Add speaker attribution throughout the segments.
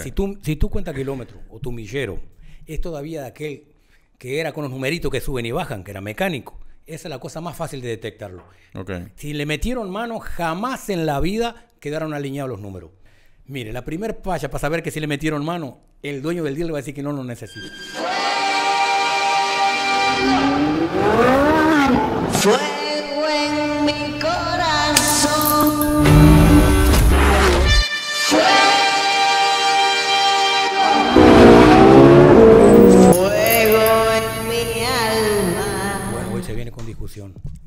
Speaker 1: Si tú, si tú cuentas kilómetros o tu millero, es todavía de aquel que era con los numeritos que suben y bajan, que era mecánico. Esa es la cosa más fácil de detectarlo. Si le metieron mano, jamás en la vida quedaron alineados los números. Mire, la primera paya para saber que si le metieron mano, el dueño del día le va a decir que no lo necesita.
Speaker 2: en mi
Speaker 3: corazón.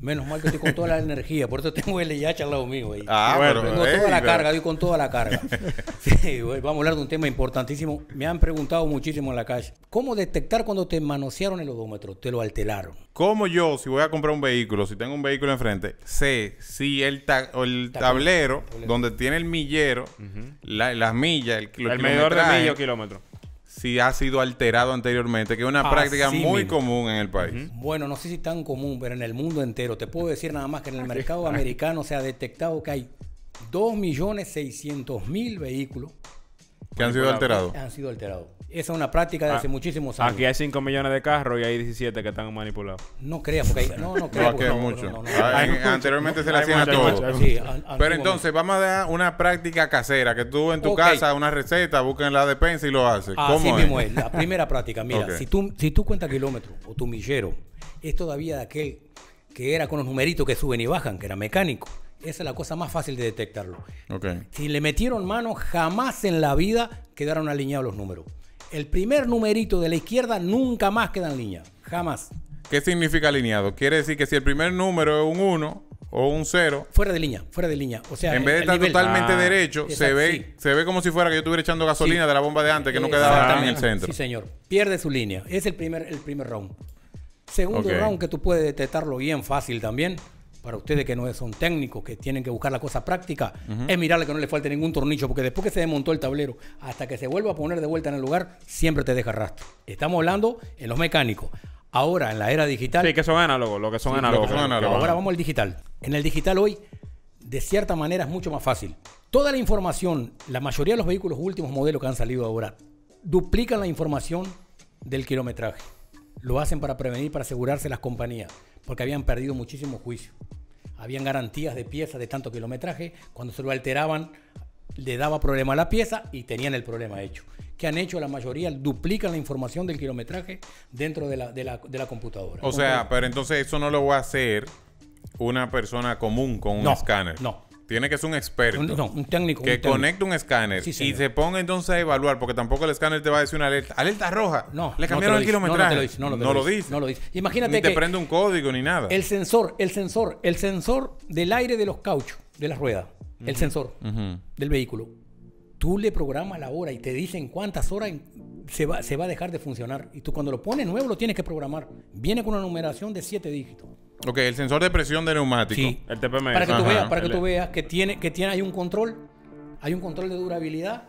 Speaker 1: Menos mal que estoy con toda la energía, por eso tengo el IH al lado mío. Ah, bueno, tengo toda la eh, carga, estoy con toda la carga. vamos a hablar de un tema importantísimo. Me han preguntado muchísimo en la calle. ¿Cómo detectar cuando te manosearon el odómetro? Te lo alteraron.
Speaker 3: como yo, si voy a comprar un vehículo, si tengo un vehículo enfrente, sé si el, tablero, donde tiene el millero, las millas, el, el medidor de millas o kilómetro? si ha sido alterado anteriormente, que es una práctica muy común en el país.
Speaker 1: Bueno, no sé si tan común, pero en el mundo entero. Te puedo decir nada más que en el mercado americano se ha detectado que hay 2.600.000 vehículos que han sido alterados. Han sido alterados. Esa es una práctica de ah, hace muchísimos años. Aquí
Speaker 2: hay 5 millones de carros y hay 17 que están manipulados. No creas, porque hay, no, no creas. no, mucho. Ah, anteriormente se le hacían a todos.
Speaker 3: Pero entonces, vamos a dar una práctica casera, que tú en tu casa, una receta, busquen
Speaker 1: la defensa y lo haces. Así ¿Cómo mismo es? La primera práctica, mira, si, tú, si tú cuentas kilómetros o tu millero, es todavía de aquel que era con los numeritos que suben y bajan, que era mecánico. Esa es la cosa más fácil de detectarlo. Si le metieron mano, jamás en la vida quedaron alineados los números el primer numerito de la izquierda nunca más queda en línea. Jamás.
Speaker 3: ¿Qué significa alineado? Quiere decir que si el primer número es un 1 o un 0.
Speaker 1: Fuera de línea, fuera de línea. O sea, en vez de estar totalmente ah. derecho, se ve,
Speaker 3: se ve como si fuera que yo estuviera echando gasolina de la bomba de antes que no quedaba en el centro. Sí, señor. Pierde su línea.
Speaker 1: Es el primer, el primer round. Segundo round que tú puedes detectarlo bien fácil también para ustedes que no son técnicos, que tienen que buscar la cosa práctica, es mirarle que no le falte ningún tornillo, porque después que se desmontó el tablero, hasta que se vuelva a poner de vuelta en el lugar, siempre te deja rastro. Estamos hablando en los mecánicos. Ahora, en la era digital. Sí, que son análogos, lo que son análogos. Lo que son análogos. Ahora vamos al digital. En el digital hoy, de cierta manera, es mucho más fácil. Toda la información, la mayoría de los vehículos últimos modelos que han salido ahora, duplican la información del kilometraje. Lo hacen para prevenir, para asegurarse las compañías porque habían perdido muchísimo juicio. Habían garantías de piezas de tanto kilometraje, cuando se lo alteraban le daba problema a la pieza y tenían el problema hecho. ¿Qué han hecho la mayoría? Duplican la información del kilometraje dentro de la, computadora. O sea,
Speaker 3: pero entonces eso no lo va a hacer una persona común con un no, escáner. No, tiene que ser un experto. Un, técnico. Que conecte un escáner y se ponga entonces a evaluar, porque tampoco el escáner te va a decir una alerta. ¡Alerta roja! No. Le cambiaron el kilometraje. No, lo dice. No lo dice. Imagínate ni te prende un código ni nada. El
Speaker 1: sensor, el sensor, el sensor del aire de los cauchos, de las ruedas, el sensor del vehículo. Tú le programas la hora y te dicen cuántas horas se va, se va a dejar de funcionar. Y tú cuando lo pones nuevo lo tienes que programar. Viene con una numeración de siete dígitos.
Speaker 3: Ok, el sensor de presión de neumático. Sí. El TPM. Para que tú veas, para que tú
Speaker 1: veas que tiene, que tiene, hay un control, hay un control de durabilidad,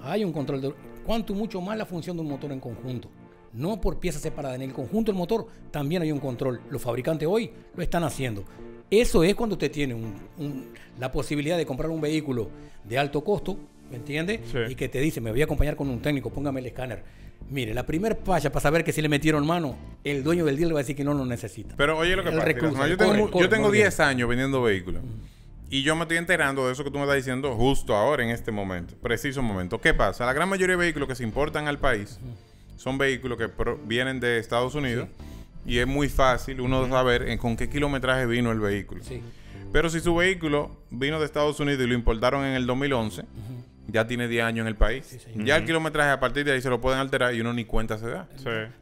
Speaker 1: hay un control de cuánto mucho más la función de un motor en conjunto. No por piezas separadas. En el conjunto del motor también hay un control. Los fabricantes hoy lo están haciendo. Eso es cuando usted tiene la posibilidad de comprar un vehículo de alto costo, ¿me entiende? Y que te dice, me voy a acompañar con un técnico, póngame el escáner Mire, la primer pacha para saber que si le metieron mano, el dueño del día le va a decir que no lo necesita. Pero oye lo que pasa. yo tengo, 10
Speaker 3: años vendiendo vehículos. Y yo me estoy enterando de eso que tú me estás diciendo justo ahora, en este momento, preciso momento. ¿Qué pasa? La gran mayoría de vehículos que se importan al país son vehículos que vienen de Estados Unidos y es muy fácil uno saber en con qué kilometraje vino el vehículo. Pero si su vehículo vino de Estados Unidos y lo importaron en el 2011, ya tiene 10 años en el país. ya el kilometraje a partir de ahí se lo pueden alterar y uno ni cuenta se da.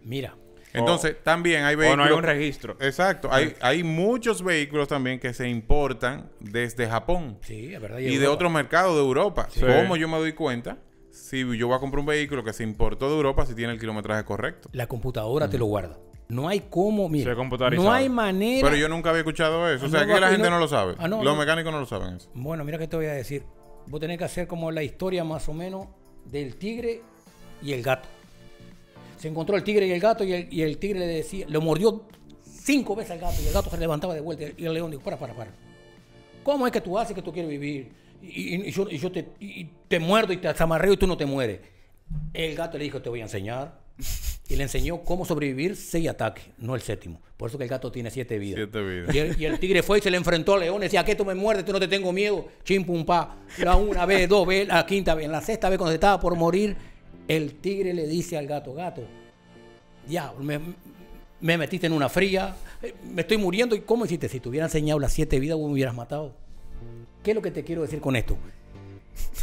Speaker 3: Mira. Entonces, también hay vehículos. Bueno, no hay un registro. Exacto. Hay, muchos vehículos también que se importan desde Japón. Sí, es verdad. Y, de otros mercados de Europa. ¿Cómo yo me doy cuenta? Si yo voy a comprar un vehículo que se importó de Europa, si tiene el kilometraje correcto. La computadora te lo guarda.
Speaker 1: No hay cómo, mira. No hay manera. Pero yo nunca había escuchado eso. O sea, la gente no, lo sabe. Ah, Los mecánicos no lo saben eso. Bueno, mira que te voy a decir. Vos tenés que hacer como la historia más o menos del tigre y el gato. Se encontró el tigre y el gato y el, tigre le decía, lo mordió cinco veces al gato y el gato se levantaba de vuelta y el león dijo, para, para, para. ¿Cómo es que tú haces que tú quieres vivir? Y, yo, te, te, muerdo y te amarreo y tú no te mueres. El gato le dijo, te voy a enseñar y le enseñó cómo sobrevivir seis ataques, no el séptimo. Por eso que el gato tiene siete vidas. Y, el, tigre fue y se le enfrentó al león. Y decía, ¿a qué tú me muerdes? Tú no te tengo miedo. Chim, pum, pa. La una vez, dos veces, la quinta vez. En la sexta vez, cuando estaba por morir, el tigre le dice al gato, gato, ya, me, metiste en una fría, eh, me estoy muriendo. ¿Y cómo hiciste? Si te hubieran enseñado las siete vidas, vos me hubieras matado. ¿Qué es lo que te quiero decir con esto?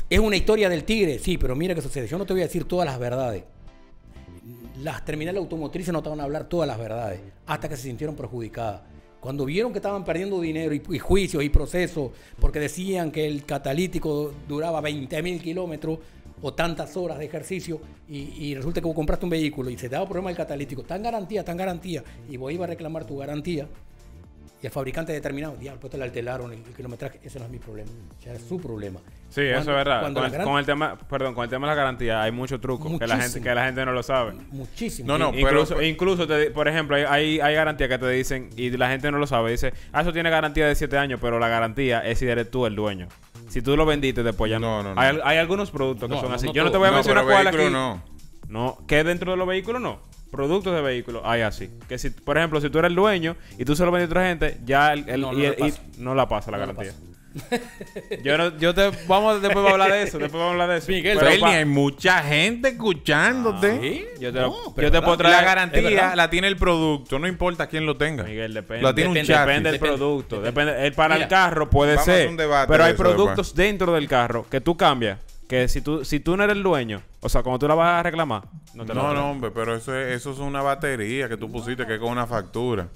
Speaker 1: Es una historia del tigre, sí, pero mira qué sucede. Yo no te voy a decir todas las verdades las terminales automotrices no estaban a hablar todas las verdades, hasta que se sintieron perjudicadas. Cuando vieron que estaban perdiendo dinero y, juicios y procesos, porque decían que el catalítico duraba 20.000 mil kilómetros o tantas horas de ejercicio, y, resulta que vos compraste un vehículo y se daba problema el catalítico, tan garantía, tan garantía, y vos ibas a reclamar tu garantía, y el fabricante determinado, diablo, pues te la alteraron el, kilometraje, ese no es mi problema, ya es su problema. Sí, eso es verdad. Con, el
Speaker 2: tema, perdón, con el tema de la garantía hay muchos trucos que la gente que la gente no lo sabe. Muchísimo. No, no, incluso, incluso por ejemplo, hay, garantías que te dicen y la gente no lo sabe, dice, "Ah, eso tiene garantía de 7 años, pero la garantía es si eres tú el dueño." Si tú lo vendiste después ya no. no. Hay, algunos productos que son así. Yo no te voy a mencionar cuál aquí. No. no, que dentro de los vehículos no productos de vehículos hay así. Que si, por ejemplo, si tú eres el dueño y tú se lo vendes a otra gente, ya el, no, no la pasa la garantía. yo no, yo te vamos después vamos a hablar de eso, después vamos a hablar de eso. Miguel, pero, hay mucha
Speaker 3: gente escuchándote. Ah, ¿Sí? Yo te, puedo traer la garantía, la tiene el producto, no importa quién lo tenga. Miguel, depende. depende, del producto, depende, el para el carro puede ser, pero
Speaker 2: hay productos dentro del carro que tú cambias que si tú, si tú no eres el dueño, o sea, como tú la vas a reclamar, no te No,
Speaker 3: hombre, pero eso es, eso es una batería que tú pusiste que es con una factura.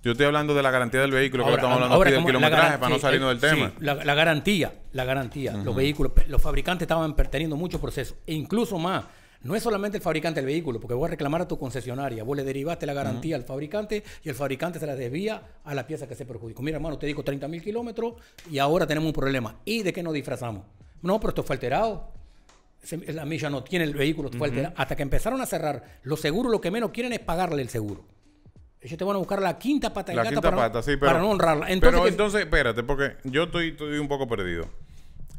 Speaker 3: Yo estoy hablando de la garantía del vehículo, que estamos hablando de aquí kilometraje para no salirnos eh, del tema.
Speaker 1: la, garantía, la garantía. Los vehículos, los fabricantes estaban teniendo muchos procesos. E incluso más, no es solamente el fabricante del vehículo, porque vos a reclamar a tu concesionaria, vos le derivaste la garantía al fabricante y el fabricante se la desvía a la pieza que se perjudicó. Mira, hermano, te dijo 30 mil kilómetros y ahora tenemos un problema. ¿Y de qué nos disfrazamos? no, pero esto fue alterado. La milla no tiene el vehículo, fue alterado. Hasta que empezaron a cerrar los seguros, lo que menos quieren es pagarle el seguro. Ellos te van a buscar la quinta pata de la para, para no honrarla. Entonces, pero
Speaker 3: entonces, espérate, porque yo estoy, un poco perdido.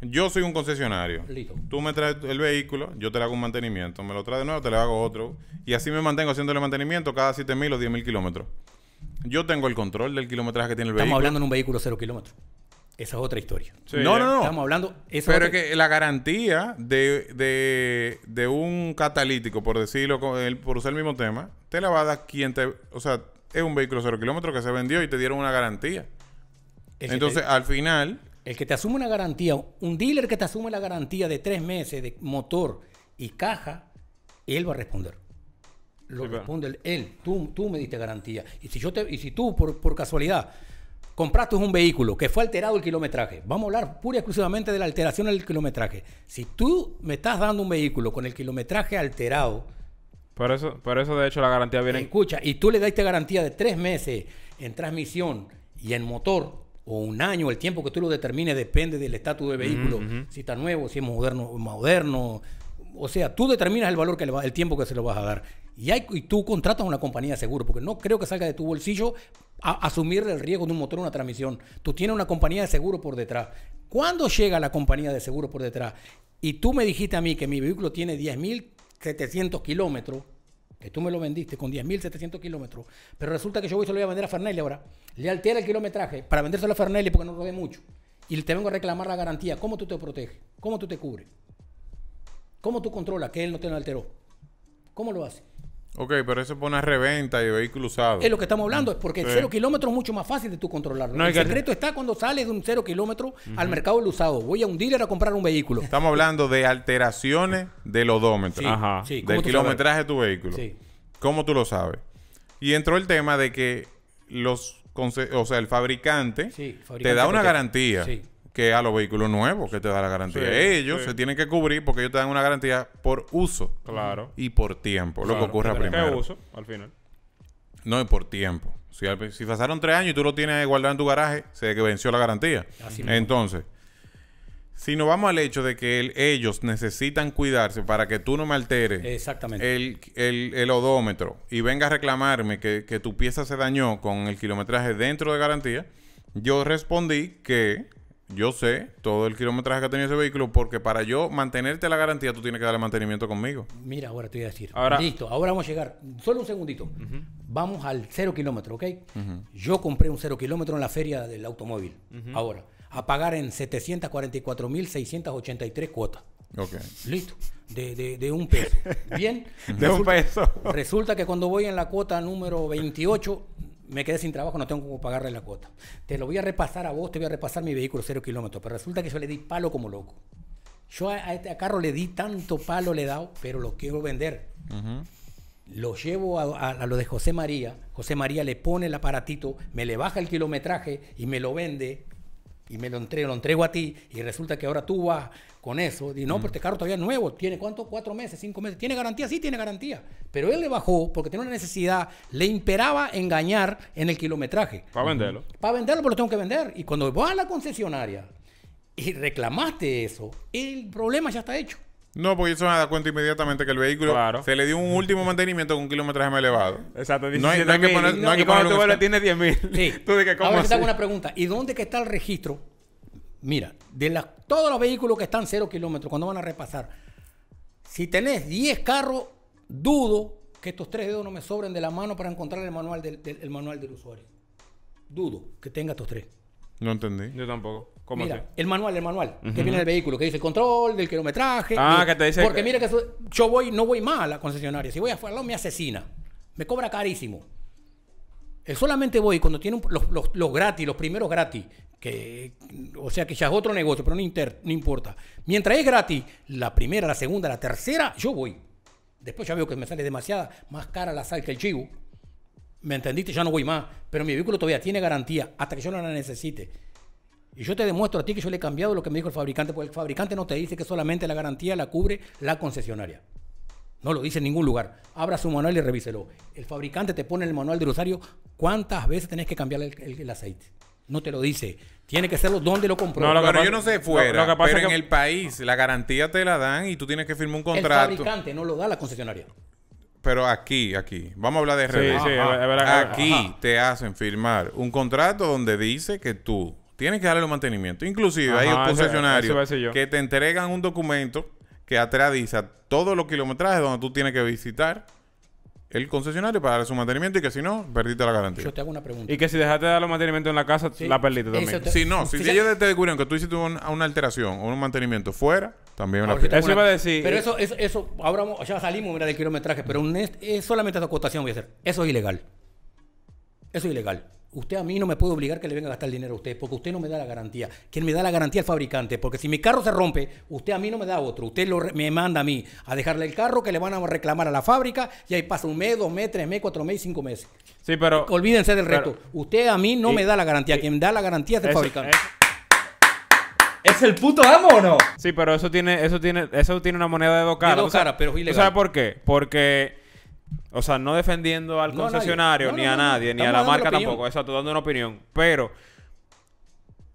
Speaker 3: Yo soy un concesionario. Listo. Tú me traes el vehículo, yo te le hago un mantenimiento. Me lo traes de nuevo, te le hago otro. Y así me mantengo haciéndole mantenimiento cada 7.000 o 10.000 kilómetros. Yo tengo el control del kilometraje que tiene el vehículo. Estamos hablando
Speaker 1: de un vehículo cero kilómetros. Esa es otra historia. no, no, no. Estamos hablando. Pero es que
Speaker 3: la garantía de, un catalítico, por decirlo, el, por usar el mismo tema, te la va a dar quien te. O sea, es un vehículo cero kilómetro que se vendió y te dieron una garantía. Entonces, al final. El que
Speaker 1: te asume una garantía, un dealer que te asume la garantía de tres meses de motor y caja, él va a responder. Lo responde él. Tú, tú me diste garantía. Y si yo te, y si tú, por, por casualidad, compraste un vehículo que fue alterado el kilometraje, vamos a hablar pura y exclusivamente de la alteración del kilometraje. Si tú me estás dando un vehículo con el kilometraje alterado, por eso, por eso de hecho la garantía viene. Escucha, y tú le esta garantía de tres meses en transmisión y en motor, o un año, el tiempo que tú lo determines depende del estatus del vehículo, si está nuevo, si es moderno, moderno. O sea, tú determinas el valor que va, el tiempo que se lo vas a dar. Y, y tú contratas una compañía de seguro, porque no creo que salga de tu bolsillo asumir el riesgo de un motor, una transmisión. Tú tienes una compañía de seguro por detrás. ¿Cuándo llega la compañía de seguro por detrás? Y tú me dijiste a mí que mi vehículo tiene 10.700 kilómetros, que tú me lo vendiste con 10.700 kilómetros, pero resulta que yo voy se lo voy a vender a Fernelli ahora. Le altera el kilometraje para vendérselo a Fernelli porque no lo mucho. Y te vengo a reclamar la garantía. ¿Cómo tú te proteges? ¿Cómo tú te cubres? ¿Cómo tú controlas que él no te lo alteró? ¿Cómo lo hace?
Speaker 3: Ok, pero eso pone a reventa y vehículos usados. Es lo que estamos hablando, es porque el cero
Speaker 1: kilómetro es mucho más fácil de tú controlar. el secreto está cuando sales de un cero kilómetro al mercado del usado. Voy
Speaker 3: a un dealer a comprar un vehículo. Estamos hablando de alteraciones del odómetro, Ajá. del kilometraje de tu vehículo. Sí. ¿Cómo tú lo sabes? Y entró el tema de que los, o sea, el fabricante, te da una garantía. Sí que a los vehículos nuevos que te da la garantía. ellos se tienen que cubrir porque ellos te dan una garantía por uso. Claro. Y por tiempo. Lo que ocurra primero. ¿Qué uso al final? No, es por tiempo. Si, pasaron tres años y tú lo tienes guardado en tu garaje, se que venció la garantía. Entonces, si nos vamos al hecho de que ellos necesitan cuidarse para que tú no me alteres Exactamente. El, odómetro y venga a reclamarme que, que tu pieza se dañó con el kilometraje dentro de garantía, yo respondí que yo sé todo el kilometraje que ha tenido ese vehículo porque para yo mantenerte la garantía tú tienes que darle mantenimiento conmigo.
Speaker 1: Mira, ahora te voy a decir. Ahora, Listo, ahora vamos a llegar. Solo un segundito. Vamos al cero kilómetro, ¿ok? Yo compré un cero kilómetro en la feria del automóvil. Ahora, a pagar en 744.683 cuotas. Ok. Listo. De, de, un peso. Bien. de un peso. resulta que cuando voy en la cuota número 28 me quedé sin trabajo, no tengo como pagarle la cuota. Te lo voy a repasar a vos, te voy a repasar mi vehículo cero kilómetros. Pero resulta que yo le di palo como loco. Yo a, este carro le di tanto palo, le he dado, pero lo quiero vender. Lo llevo a, a, lo de José María. José María le pone el aparatito, me le baja el kilometraje y me lo vende y me lo entrego, lo entrego a ti y resulta que ahora tú vas con eso. Y no, mm. pero pues este carro todavía es nuevo, tiene cuánto, cuatro meses, cinco meses, tiene garantía, sí tiene garantía. Pero él le bajó porque tenía una necesidad, le imperaba engañar en el kilometraje. Para venderlo. Para venderlo, pero lo tengo que vender. Y cuando vas a la concesionaria y reclamaste eso, el problema ya está hecho. No, porque eso me da cuenta inmediatamente
Speaker 3: que el vehículo se le dio un último mantenimiento con un kilometraje más elevado. Exacto, no, hay, que poner, no, hay que poner
Speaker 1: tú
Speaker 2: 10 Sí. Tú te hago una
Speaker 1: pregunta. ¿Y dónde que está el registro? Mira, de la, todos los vehículos que están cero kilómetros, cuando van a repasar, si tenés 10 carros, dudo que estos tres dedos no me sobren de la mano para encontrar el manual del, el manual del usuario. Dudo que tenga estos tres. No entendí. Yo tampoco el manual, el manual que viene del vehículo, que dice el control, del kilometraje. Ah, eh, que te dice. Porque mire mira que yo voy, no voy más a la concesionaria. Si voy afuera, me asesina. Me cobra carísimo. Eh, solamente voy cuando tiene los, gratis, los primeros gratis. Que, o sea que ya es otro negocio, pero no, no importa. Mientras es gratis, la primera, la segunda, la tercera, yo voy. Después ya veo que me sale demasiada más cara la sal que el chivo. ¿Me entendiste? Ya no voy más. Pero mi vehículo todavía tiene garantía hasta que yo no la necesite. Y yo te demuestro a ti que yo le he cambiado lo que me dijo el fabricante, porque el fabricante no te dice que solamente la garantía la cubre la concesionaria. No lo dice en ningún lugar. Abra su manual y revíselo. El fabricante te pone en el manual del usuario cuántas veces tenés que cambiar el, aceite. No te lo dice. Tiene que serlo donde lo compró. No, pero yo no sé fuera. pero en
Speaker 3: el país la garantía te la dan y tú tienes que firmar un contrato. El fabricante
Speaker 1: no lo da la concesionaria.
Speaker 3: Pero aquí, aquí. Vamos a hablar de sí, Aquí te hacen firmar un contrato donde dice que tú Tienes que darle los mantenimientos. Inclusive hay concesionarios que te entregan un documento que atradiza todos los kilometrajes donde tú tienes que visitar el concesionario para darle su mantenimiento y que si no, perdiste la garantía. Yo te hago una pregunta. Y que si dejaste de dar los mantenimientos en la casa, la perdiste también. Si no, si ellos te descubrieron que tú hiciste una, alteración o un mantenimiento fuera, también ahora, la Eso iba a decir. Pero eh, eso,
Speaker 1: eso, eso, ahora ya salimos mira, del kilometraje, pero es, solamente esa acotación voy a hacer. Eso es ilegal. Eso es ilegal usted a mí no me puede obligar que le venga a gastar el dinero a usted, porque usted no me da la garantía. Quien me da la garantía al el fabricante, porque si mi carro se rompe, usted a mí no me da otro, usted me manda a mí a dejarle el carro que le van a reclamar a la fábrica y ahí pasa un mes, dos meses, tres meses, cuatro meses, cinco meses. Sí, pero... Olvídense del reto. usted a mí no me da la garantía, Quien me da la garantía es el fabricante.
Speaker 2: ¿Es el puto amo o no? Sí, pero eso tiene, eso tiene, eso tiene una moneda de dos caras. De pero es ilegal. ¿Sabes por qué? Porque o sea, no defendiendo al concesionario, ni a nadie, ni a la marca tampoco. Exacto, dando una opinión. Pero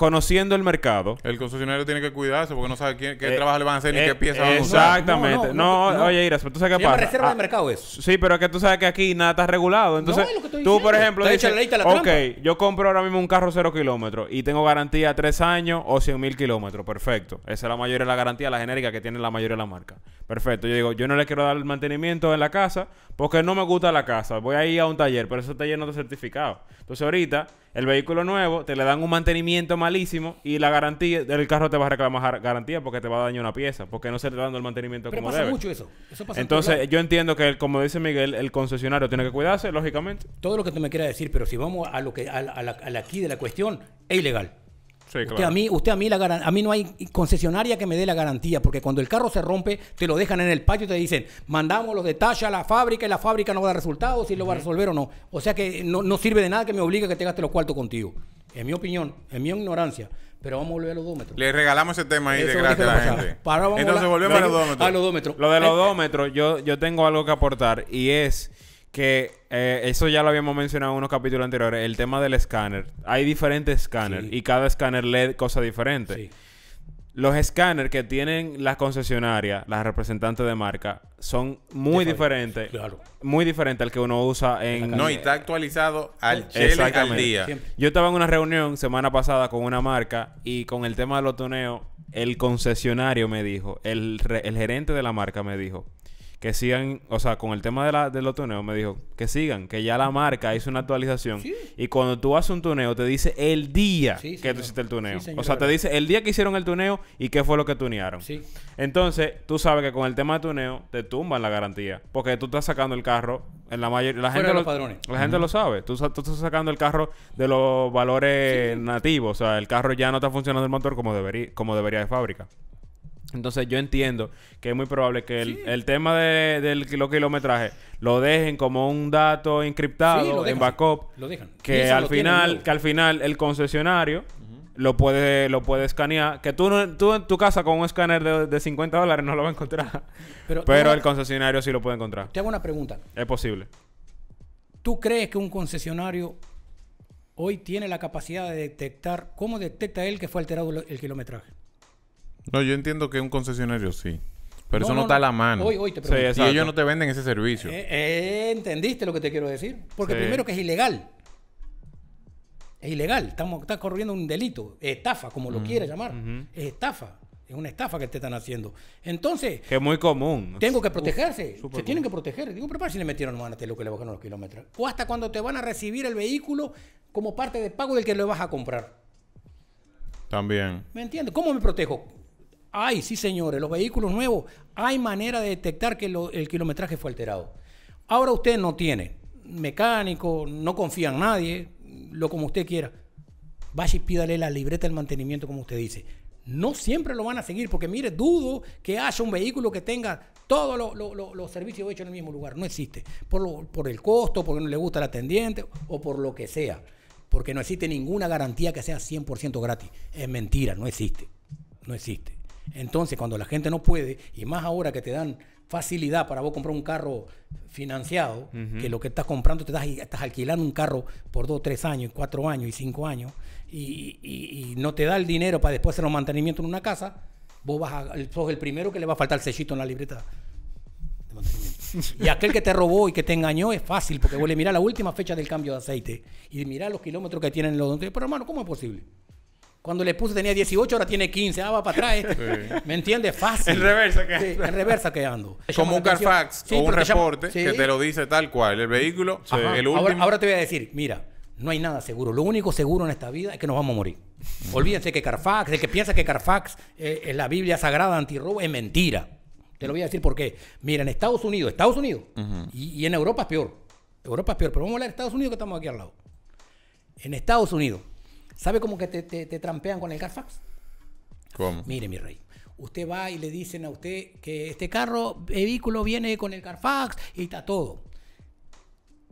Speaker 2: conociendo el mercado. El
Speaker 3: concesionario tiene que cuidarse porque no sabe qué eh, trabajo le van a hacer ni eh, qué pieza van a usar. Exactamente. No, oye,
Speaker 2: Ira, pero tú sabes qué reserva de ah, mercado eso. Sí, pero es que tú sabes que aquí nada está regulado. Entonces, lo que tú, por ejemplo, dices, la ok, trampa. yo compro ahora mismo un carro cero kilómetros y tengo garantía tres años o cien mil kilómetros. Perfecto. Esa es la mayoría de la garantía, la genérica que tiene la mayoría de la marca. Perfecto. Yo digo, yo no le quiero dar el mantenimiento en la casa porque no me gusta la casa. Voy a ir a un taller, pero ese taller no está certificado. Entonces, ahorita el vehículo nuevo, te le dan un mantenimiento malísimo y la garantía, del carro te va a reclamar garantía porque te va a dañar una pieza, porque no se te dando el mantenimiento Pero pasa mucho eso. Entonces, yo entiendo que, como dice Miguel, el concesionario tiene que cuidarse, lógicamente. Todo lo que tú me quieras decir, pero si
Speaker 1: vamos a lo que a a la aquí de la cuestión, es ilegal a mí, usted a mí, la a mí no hay concesionaria que me dé la garantía, porque cuando el carro se rompe, te lo dejan en el patio y te dicen, mandamos los detalles a la fábrica y la fábrica no va a dar resultados, si lo va a resolver o no. O sea que no, sirve de nada que me obligue a que te gaste los cuartos contigo. En mi opinión, en mi ignorancia. Pero vamos a volver a los Le regalamos ese tema ahí de gratis a la gente. Entonces volvemos a los metros. Lo los
Speaker 2: odómetro, eh, yo, yo tengo algo que aportar y es que eh, eso ya lo habíamos mencionado en unos capítulos anteriores, el tema del escáner. Hay diferentes escáneres y cada escáner lee cosas diferentes. Los escáneres que tienen las concesionarias, las representantes de marca, son muy diferentes. Muy diferentes al que uno usa en... No, y está
Speaker 3: actualizado al día.
Speaker 2: Yo estaba en una reunión semana pasada con una marca y con el tema de los el concesionario me dijo, el, el gerente de la marca me dijo, que sigan, o sea, con el tema de la, del tuneo, me dijo que sigan, que ya la marca hizo una actualización. Y cuando tú haces un tuneo, te dice el día que tú hiciste el tuneo. o sea, te dice el día que hicieron el tuneo y qué fue lo que tunearon. Entonces, tú sabes que con el tema de tuneo, te tumban la garantía. Porque tú estás sacando el carro, en la La gente, los lo, La gente lo sabe. Tú, estás sacando el carro de los valores nativos. O sea, el carro ya no está funcionando el motor como, debería, como debería de fábrica. Entonces yo entiendo que es muy probable que el, tema de, del kilometraje lo dejen como un dato encriptado en backup. Lo Que al final, que al final el concesionario lo puede, lo puede escanear. Que tú, en tu casa con un escáner de, 50 dólares no lo va a encontrar. Pero, el concesionario sí lo puede encontrar. Te hago una pregunta. Es posible.
Speaker 1: ¿Tú crees que un concesionario hoy tiene la capacidad de detectar, cómo detecta él que fue alterado el kilometraje?
Speaker 3: No, yo entiendo que un concesionario sí. Pero eso no, está a la mano. Hoy, te y ellos no te venden ese servicio. Eh, eh,
Speaker 1: ¿Entendiste lo que te quiero decir? Porque primero que es ilegal. Es ilegal. Estamos, corriendo un delito. Estafa, como lo quieras llamar. Es estafa. Es una estafa que te están haciendo. Entonces.
Speaker 2: es muy común. Tengo que protegerse.
Speaker 1: se tienen que proteger. Digo, pero para si le metieron mano a este lo que le bajaron los kilómetros. O hasta cuando te van a recibir el vehículo como parte de pago del que lo vas a comprar. También. ¿Me entiendes? ¿Cómo me protejo? Hay, sí señores, los vehículos nuevos, hay manera de detectar que el kilometraje fue alterado. Ahora usted no tiene mecánico, no confía en nadie, lo como usted quiera. Vaya y pídale la libreta del mantenimiento, como usted dice. No siempre lo van a seguir, porque mire, dudo que haya un vehículo que tenga todos los servicios hechos en el mismo lugar. No existe. Por, el costo, porque no le gusta la atendiente o por lo que sea. Porque no existe ninguna garantía que sea 100% gratis. Es mentira, no existe. No existe. Entonces, cuando la gente no puede, y más ahora que te dan facilidad para vos comprar un carro financiado, que lo que estás comprando te y estás alquilando un carro por dos, tres años, cuatro años y cinco años, y, no te da el dinero para después hacer los mantenimientos en una casa, vos vas sos el primero que le va a faltar el sellito en la libreta de mantenimiento. Y aquel que te robó y que te engañó es fácil, porque vos le mirás la última fecha del cambio de aceite y mira los kilómetros que tienen los... Pero hermano, ¿cómo es posible? Cuando le puse tenía 18, ahora tiene 15. Ah, va para atrás. Este. ¿Me entiendes? Fácil. En reversa que ando. en que Como un Carfax o un reporte que te
Speaker 3: lo dice tal cual. El vehículo, el último.
Speaker 1: Ahora, te voy a decir, mira, no hay nada seguro. Lo único seguro en esta vida es que nos vamos a morir. Mm. Olvídense que Carfax, el que piensa que Carfax es eh, la Biblia sagrada antirrobo, es mentira. Te lo voy a decir porque, mira, en Estados Unidos, Estados Unidos, y, y en Europa es peor. Europa es peor, pero vamos a hablar de Estados Unidos que estamos aquí al lado. En Estados Unidos, ¿Sabe cómo que te, trampean con el Carfax? ¿Cómo? Mire, mi rey. Usted va y le dicen a usted que este carro, vehículo viene con el Carfax y está todo.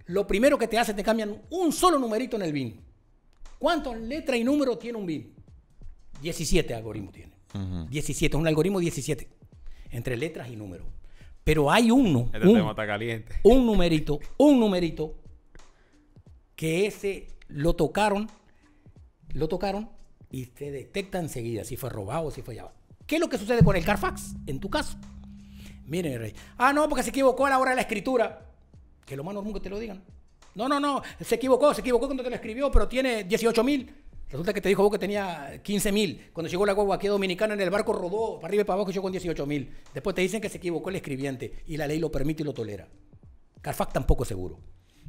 Speaker 1: Lo primero que te hace, te cambian un solo numerito en el BIN. ¿Cuántas letras y números tiene un BIN? 17 algoritmos tiene. 17, un algoritmo 17. Entre letras y números. Pero hay uno. Este un,
Speaker 2: está caliente.
Speaker 1: un numerito, un numerito, que ese lo tocaron lo tocaron y te detecta enseguida si fue robado, o si fue llevado. ¿Qué es lo que sucede con el Carfax en tu caso? Miren, Rey. Ah, no, porque se equivocó a la hora de la escritura. Que lo más normal que te lo digan. No, no, no, se equivocó, se equivocó cuando te lo escribió, pero tiene 18 mil. Resulta que te dijo vos que tenía 15 mil. Cuando llegó la guagua aquí dominicana en el barco rodó para arriba y para abajo y llegó con 18 mil. Después te dicen que se equivocó el escribiente y la ley lo permite y lo tolera. Carfax tampoco es seguro.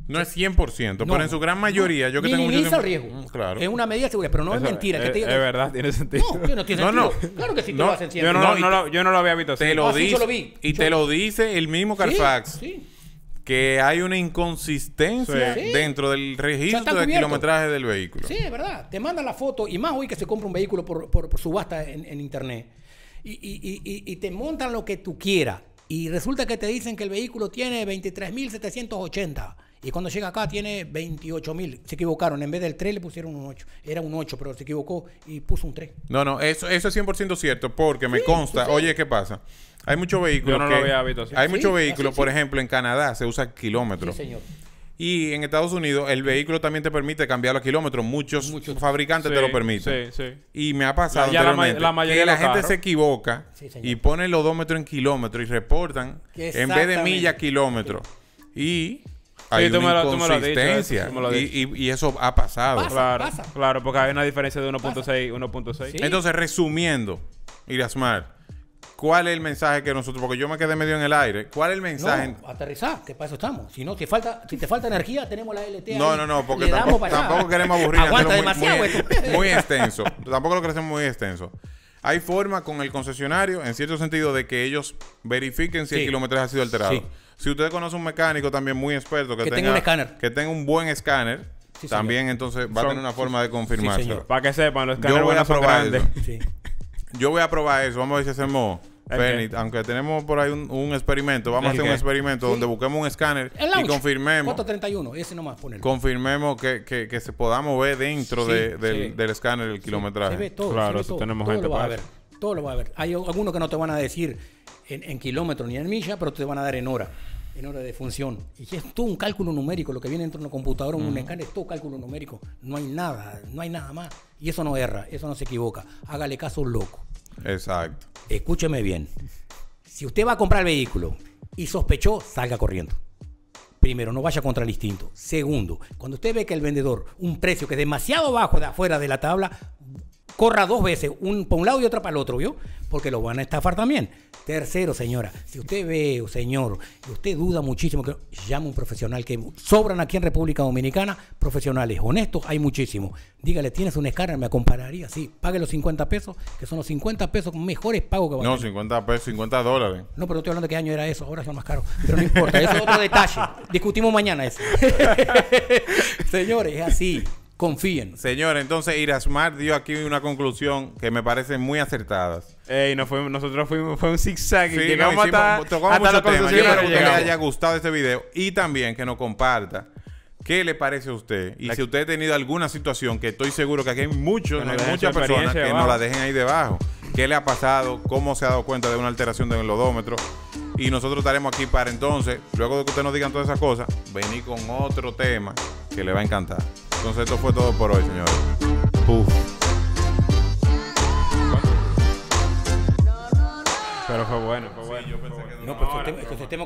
Speaker 1: No es 100%, pero en su gran mayoría, yo que tengo mucho em- mm, Claro. Es una medida de seguridad, pero no es mentira. Es, eh, verdad, tiene sentido. No, no No, Claro que sí, te lo hacen siempre. Yo no,
Speaker 3: lo, yo no lo había visto Te lo ah, Y te lo dice el mismo Carfax. Sí, que hay una inconsistencia dentro del registro de kilometraje del vehículo. Sí,
Speaker 1: es verdad. Te mandan la foto y más hoy que se compra un vehículo por, subasta en, internet. Y, y, y, y te montan lo que tú quieras. Y resulta que te dicen que el vehículo tiene 23.780 y cuando llega acá tiene 28.000. mil. Se equivocaron. En vez del 3 le pusieron un 8. Era un 8, pero se equivocó y puso un 3.
Speaker 3: No, no, eso, eso es 100% cierto porque me consta. Oye, ¿qué pasa? Hay muchos vehículos. Yo no que, lo Hay muchos vehículos, por ejemplo, en Canadá se usa kilómetros. señor. Y en Estados Unidos el vehículo también te permite cambiar los kilómetros. Muchos, fabricantes te lo permiten. Sí, sí. Y me ha pasado la, que la gente se equivoca y pone el odómetro en kilómetros y reportan en vez de milla, kilómetros. Y hay una y, eso ha pasado.
Speaker 2: claro, porque hay una diferencia de 1.6 1.6. Entonces,
Speaker 3: resumiendo, Irasmar, ¿cuál es el mensaje que nosotros, porque yo me quedé medio en el aire, ¿cuál es el mensaje?
Speaker 1: aterrizar, que para eso estamos. Si no, te falta, si te falta energía, tenemos la LT. No, no, no, porque tampoco, queremos aburrir. demasiado muy, muy
Speaker 3: extenso. tampoco lo queremos muy extenso hay forma con el concesionario, en cierto sentido, de que ellos verifiquen si el kilometraje ha sido alterado. Si usted conoce un mecánico también muy experto que, tenga, un buen escáner. también entonces va a tener una forma de confirmarlo. Para que sepan, los escáneres van a probar Yo voy a probar eso. Vamos a ver si hacemos aunque tenemos por ahí un, experimento, vamos a hacer un experimento donde busquemos un escáner y confirmemos. Confirmemos que, se podamos ver dentro del, del, escáner el kilometraje. claro, tenemos gente para ver.
Speaker 1: Todo lo va a ver. Hay algunos que no te van a decir en, kilómetros ni en milla pero te van a dar en hora en hora de función. Y es todo un cálculo numérico, lo que viene dentro de una computadora, un escáner, es todo cálculo numérico. No hay nada, no hay nada más. Y eso no erra, eso no se equivoca. Hágale caso loco. Exacto. Escúcheme bien. Si usted va a comprar el vehículo y sospechó, salga corriendo. Primero, no vaya contra el instinto. Segundo, cuando usted ve que el vendedor, un precio que es demasiado bajo de afuera de la tabla, corra dos veces, un para un lado y otra para el otro, ¿vio? Porque lo van a estafar también. Tercero, señora, si usted ve, oh, señor, y usted duda muchísimo, que llame un profesional que sobran aquí en República Dominicana, profesionales, honestos, hay muchísimos. Dígale, tienes un escáner, me compararía, sí, pague los 50 pesos, que son los 50 pesos mejores pagos que va a No,
Speaker 3: 50 pesos, 50 dólares.
Speaker 1: No, pero estoy hablando de qué año era eso, ahora son más caros. Pero no importa, eso es otro detalle. Discutimos mañana eso. Señores, es así
Speaker 3: confíen. Señores, entonces Irasmar dio aquí una conclusión que me parece muy acertada.
Speaker 2: Ey, nosotros fuimos, un zigzag. y llegamos hicimos, hasta, tocamos mucho espero que usted haya
Speaker 3: gustado este video y también que nos comparta. ¿Qué le parece a usted? Y si usted ha tenido alguna situación, que estoy seguro que aquí hay muchos, muchas personas que nos la dejen ahí debajo. ¿Qué le ha pasado? ¿Cómo se ha dado cuenta de una alteración del odómetro? Y nosotros estaremos aquí para entonces, luego de que usted nos digan todas esas cosas, venir con otro tema que le va a encantar. Entonces esto fue todo por hoy, señores. Puf.
Speaker 2: Pero fue bueno, fue bueno. no, pues, este, tema. Este